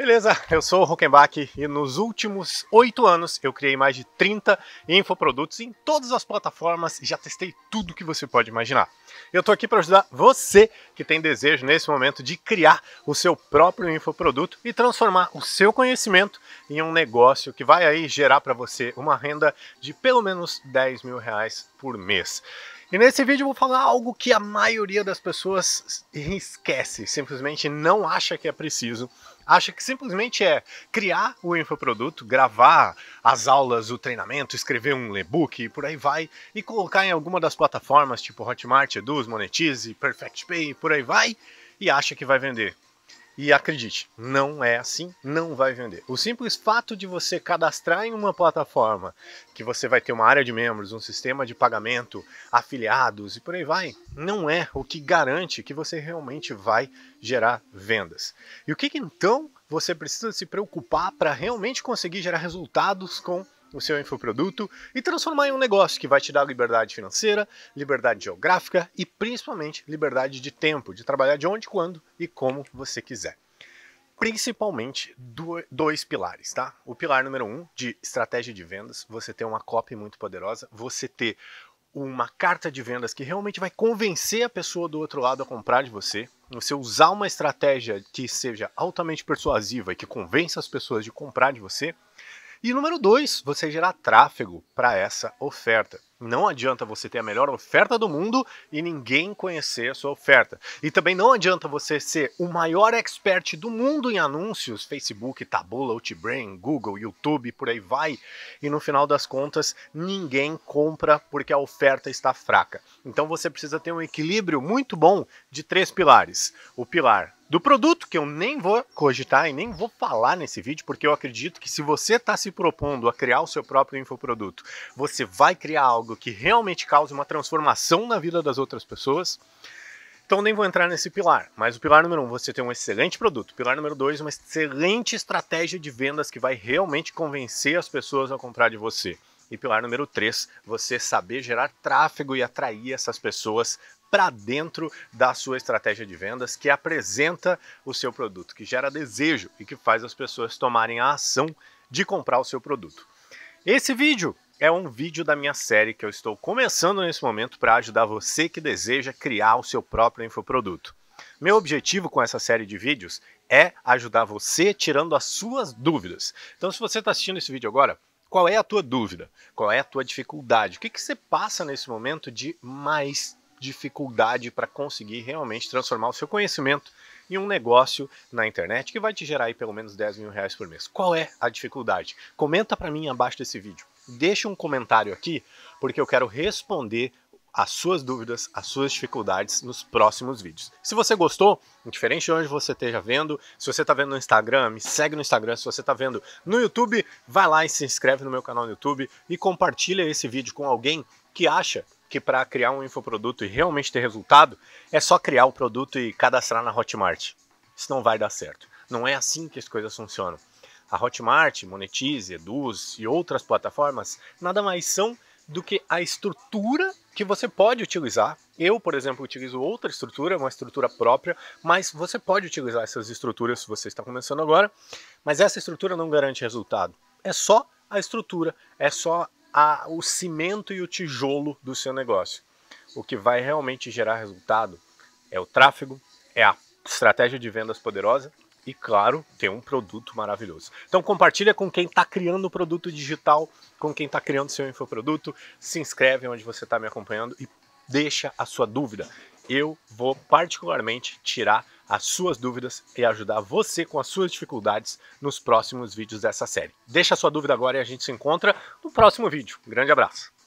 Beleza, eu sou o Huckenbach e nos últimos oito anos eu criei mais de 30 infoprodutos em todas as plataformas e já testei tudo que você pode imaginar. Eu estou aqui para ajudar você que tem desejo nesse momento de criar o seu próprio infoproduto e transformar o seu conhecimento em um negócio que vai aí gerar para você uma renda de pelo menos 10 mil reais por mês. E nesse vídeo eu vou falar algo que a maioria das pessoas esquece, simplesmente não acha que é preciso. Acha que simplesmente é criar o infoproduto, gravar as aulas, o treinamento, escrever um e-book e por aí vai, e colocar em alguma das plataformas tipo Hotmart, Eduz, Monetize, Perfect Pay, por aí vai, e acha que vai vender. E acredite, não é assim, não vai vender. O simples fato de você cadastrar em uma plataforma que você vai ter uma área de membros, um sistema de pagamento, afiliados e por aí vai, não é o que garante que você realmente vai gerar vendas. E o que, que então você precisa se preocupar para realmente conseguir gerar resultados com o seu infoproduto e transformar em um negócio que vai te dar liberdade financeira, liberdade geográfica e principalmente liberdade de tempo, de trabalhar de onde, quando e como você quiser. Principalmente dois pilares, tá? O pilar número um de estratégia de vendas, você ter uma copy muito poderosa, você ter uma carta de vendas que realmente vai convencer a pessoa do outro lado a comprar de você, você usar uma estratégia que seja altamente persuasiva e que convença as pessoas de comprar de você, e número dois, você gerar tráfego para essa oferta. Não adianta você ter a melhor oferta do mundo e ninguém conhecer a sua oferta. E também não adianta você ser o maior expert do mundo em anúncios, Facebook, Taboola, Outbrain, Google, YouTube, por aí vai, e no final das contas ninguém compra porque a oferta está fraca. Então você precisa ter um equilíbrio muito bom de três pilares. O pilar do produto que eu nem vou cogitar e nem vou falar nesse vídeo, porque eu acredito que se você está se propondo a criar o seu próprio infoproduto, você vai criar algo que realmente cause uma transformação na vida das outras pessoas. Então nem vou entrar nesse pilar. Mas o pilar número um, você tem um excelente produto. Pilar número dois, uma excelente estratégia de vendas que vai realmente convencer as pessoas a comprar de você. E pilar número três, você saber gerar tráfego e atrair essas pessoas para dentro da sua estratégia de vendas, que apresenta o seu produto, que gera desejo e que faz as pessoas tomarem a ação de comprar o seu produto. Esse vídeo é um vídeo da minha série que eu estou começando nesse momento para ajudar você que deseja criar o seu próprio infoproduto. Meu objetivo com essa série de vídeos é ajudar você tirando as suas dúvidas. Então, se você está assistindo esse vídeo agora, qual é a tua dúvida? Qual é a tua dificuldade? O que, que você passa nesse momento de mais dificuldade para conseguir realmente transformar o seu conhecimento em um negócio na internet que vai te gerar aí pelo menos 10 mil reais por mês. Qual é a dificuldade? Comenta para mim abaixo desse vídeo. Deixa um comentário aqui, porque eu quero responder as suas dúvidas, as suas dificuldades nos próximos vídeos. Se você gostou, indiferente de onde você esteja vendo, se você está vendo no Instagram, me segue no Instagram, se você está vendo no YouTube, vai lá e se inscreve no meu canal no YouTube e compartilha esse vídeo com alguém que acha que para criar um infoproduto e realmente ter resultado, é só criar o produto e cadastrar na Hotmart. Isso não vai dar certo. Não é assim que as coisas funcionam. A Hotmart, Monetize, Eduz e outras plataformas nada mais são do que a estrutura que você pode utilizar. Eu, por exemplo, utilizo outra estrutura, uma estrutura própria, mas você pode utilizar essas estruturas se você está começando agora, mas essa estrutura não garante resultado. É só a estrutura, é só a, o cimento e o tijolo do seu negócio. O que vai realmente gerar resultado é o tráfego, é a estratégia de vendas poderosa e, claro, ter um produto maravilhoso. Então compartilha com quem está criando o produto digital, com quem está criando seu infoproduto, se inscreve onde você está me acompanhando e deixa a sua dúvida. Eu vou particularmente tirar as suas dúvidas e ajudar você com as suas dificuldades nos próximos vídeos dessa série. Deixa sua dúvida agora e a gente se encontra no próximo vídeo. Um grande abraço!